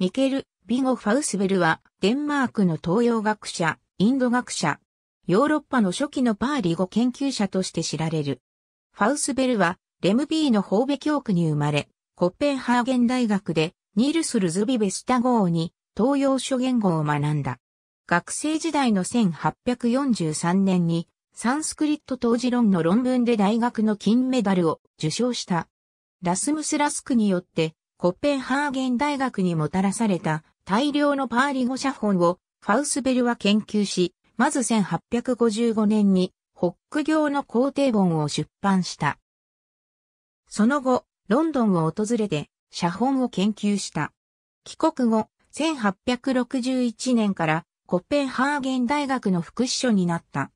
ミケル・ビゴ・ファウスベルは、デンマークの東洋学者、インド学者、ヨーロッパの初期のパーリ語研究者として知られる。ファウスベルは、レムビーの神戸教区に生まれ、コッペンハーゲン大学で、ニールス・ルズビベスタ号に、東洋諸言語を学んだ。学生時代の1843年に、サンスクリット当時論の論文で大学の金メダルを受賞した。ラスムス・ラスクによってコッペンハーゲン大学にもたらされた大量のパーリ語写本をファウスベルは研究し、まず1855年にホック行の皇帝本を出版した。その後、ロンドンを訪れて写本を研究した。帰国後、1861年からコッペンハーゲン大学の副司書になった。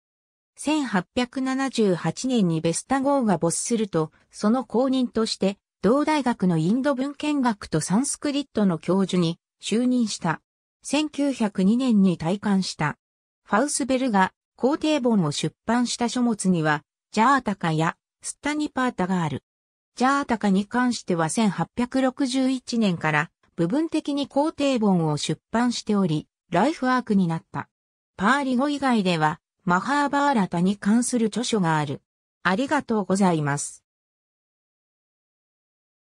1878年にベスタ号が没すると、その後任として同大学のインド文献学とサンスクリットの教授に就任した。1902年に退官した。ファウスベルが皇帝本を出版した書物には、ジャータカやスッタニパータがある。ジャータカに関しては1861年から部分的に皇帝本を出版しており、ライフワークになった。パーリ語以外では、マハーバーラタに関する著書がある。ありがとうございます。